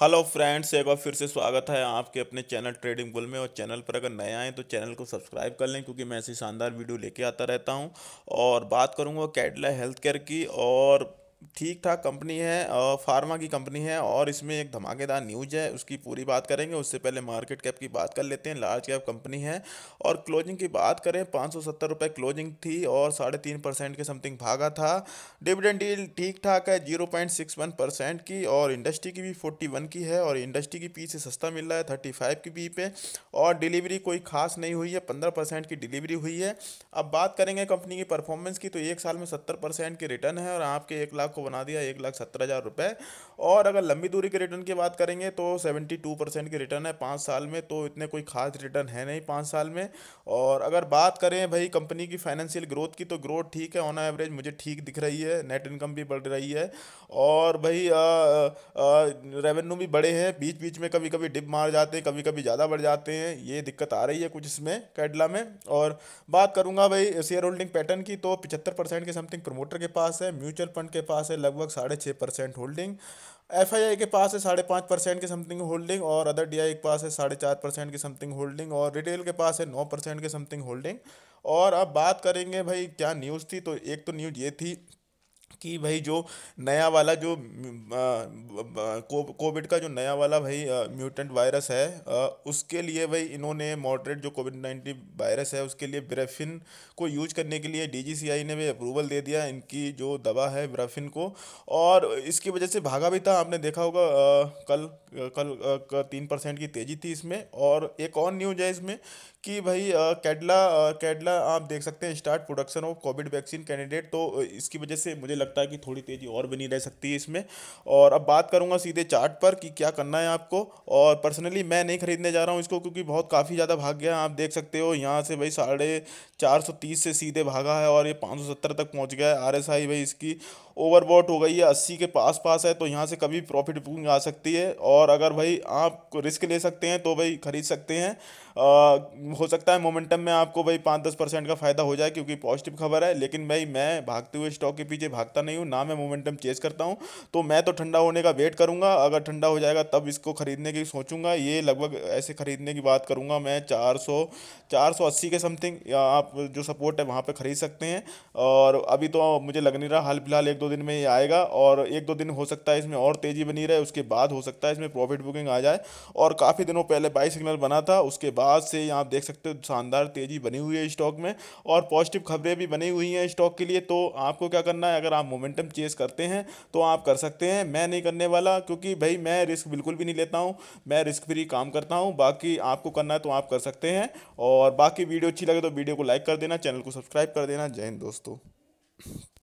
hello friends एक बार फिर से स्वागत है आपके अपने चैनल ट्रेडिंग बुल में और चैनल पर अगर नए आएँ तो चैनल को सब्सक्राइब कर लें क्योंकि मैं ऐसी शानदार वीडियो लेके आता रहता हूं और बात करूंगा कैडला हेल्थ केयर की और ठीक ठाक कंपनी है फार्मा की कंपनी है और इसमें एक धमाकेदार न्यूज है उसकी पूरी बात करेंगे उससे पहले मार्केट कैप की बात कर लेते हैं लार्ज कैप कंपनी है और क्लोजिंग की बात करें पाँच सौ सत्तर रुपये क्लोजिंग थी और साढ़े तीन परसेंट के समथिंग भागा था डिविडेंड डील ठीक ठाक है zero point six one percent की और इंडस्ट्री की भी फोर्टी वन की है और इंडस्ट्री की पी से सस्ता मिल रहा है थर्टी फाइव की पी पे और डिलीवरी कोई खास नहीं हुई है पंद्रह परसेंट की डिलीवरी हुई है अब बात करेंगे कंपनी की परफॉर्मेंस की तो एक साल में सत्तर परसेंट की रिटर्न है और आपके एक लाख को बना दिया एक लाख सत्तर हज़ार रुपये और अगर लंबी दूरी के रिटर्न की बात करेंगे तो सेवेंटी टू परसेंट की रिटर्न है पाँच साल में तो इतने कोई खास रिटर्न है नहीं पाँच साल में और अगर बात करें भाई कंपनी की फाइनेंशियल ग्रोथ की तो ग्रोथ ठीक है ऑन एवरेज मुझे ठीक दिख रही है नेट इनकम भी बढ़ रही है और भाई रेवेन्यू भी बड़े हैं बीच बीच में कभी कभी डिप मार जाते हैं कभी कभी ज़्यादा बढ़ जाते हैं ये दिक्कत आ रही है कुछ इसमें कैडला में और बात करूँगा भाई शेयर होल्डिंग पैटर्न की तो पिछहत्तर परसेंट के समथिंग प्रमोटर के पास है म्यूचुअल फंड के पास पास है लगभग साढ़े छः percent holding F I I के पास है साढ़े पाँच परसेंट की समथिंग होल्डिंग और अदर डी आई के पास है साढ़े चार परसेंट की समथिंग होल्डिंग और रिटेल के पास है नौ परसेंट की समथिंग होल्डिंग और अब बात करेंगे भाई क्या न्यूज़ थी तो एक तो न्यूज़ ये थी कि भाई जो नया वाला जो कोविड का जो नया वाला भाई म्यूटेंट वायरस है आ, उसके लिए भाई इन्होंने मॉडरेट जो कोविड नाइन्टीन वायरस है उसके लिए ब्रेफिन को यूज करने के लिए डीजीसीआई ने भी अप्रूवल दे दिया इनकी जो दवा है ब्रेफिन को और इसकी वजह से भागा भी था आपने देखा होगा आ, कल कल तीन परसेंट की तेज़ी थी इसमें और एक और न्यूज है इसमें कि भाई कैडला कैडला आप देख सकते हैं start production of Covid vaccine candidate तो इसकी वजह से मुझे मुझे लगता है कि थोड़ी तेज़ी और बनी रह सकती है इसमें और अब बात करूँगा सीधे चार्ट पर कि क्या करना है आपको और पर्सनली मैं नहीं खरीदने जा रहा हूँ इसको क्योंकि बहुत काफ़ी ज़्यादा भाग गया आप देख सकते हो यहाँ से भाई साढ़े चार सौ तीस से सीधे भागा है और ये पाँच सौ सत्तर तक पहुँच गया है आर एस आई भाई इसकी ओवरबॉट हो गई है अस्सी के पास पास है तो यहाँ से कभी प्रॉफिट बुकिंग आ सकती है और अगर भाई आप रिस्क ले सकते हैं तो भाई खरीद सकते हैं आ, हो सकता है मोमेंटम में आपको भाई पाँच दस परसेंट का फ़ायदा हो जाए क्योंकि पॉजिटिव खबर है लेकिन भाई मैं भागते हुए स्टॉक के पीछे भागता नहीं हूँ ना मैं मोमेंटम चेज करता हूँ तो मैं तो ठंडा होने का वेट करूँगा अगर ठंडा हो जाएगा तब इसको ख़रीदने की सोचूंगा ये लगभग ऐसे ख़रीदने की बात करूँगा मैं चार सौ चार सौ अस्सी के समथिंग आप जो सपोर्ट है वहाँ पर ख़रीद सकते हैं और अभी तो मुझे लग नहीं रहा हाल फिलहाल एक दो दिन में ये आएगा और एक दो दिन हो सकता है इसमें और तेज़ी बनी रहे उसके बाद हो सकता है इसमें प्रॉफिट बुकिंग आ जाए और काफ़ी दिनों पहले बाई सिग्नल बना था उसके बाद से आप देख सकते हो शानदार तेज़ी बनी हुई है स्टॉक में और पॉजिटिव खबरें भी बनी हुई हैं स्टॉक के लिए तो आपको क्या करना है अगर आप मोमेंटम चेस करते हैं तो आप कर सकते हैं मैं नहीं करने वाला क्योंकि भाई मैं रिस्क बिल्कुल भी नहीं लेता हूँ मैं रिस्क फ्री काम करता हूँ बाकी आपको करना है तो आप कर सकते हैं और बाकी वीडियो अच्छी लगे तो वीडियो को लाइक कर देना चैनल को सब्सक्राइब कर देना जय हिंद दोस्तों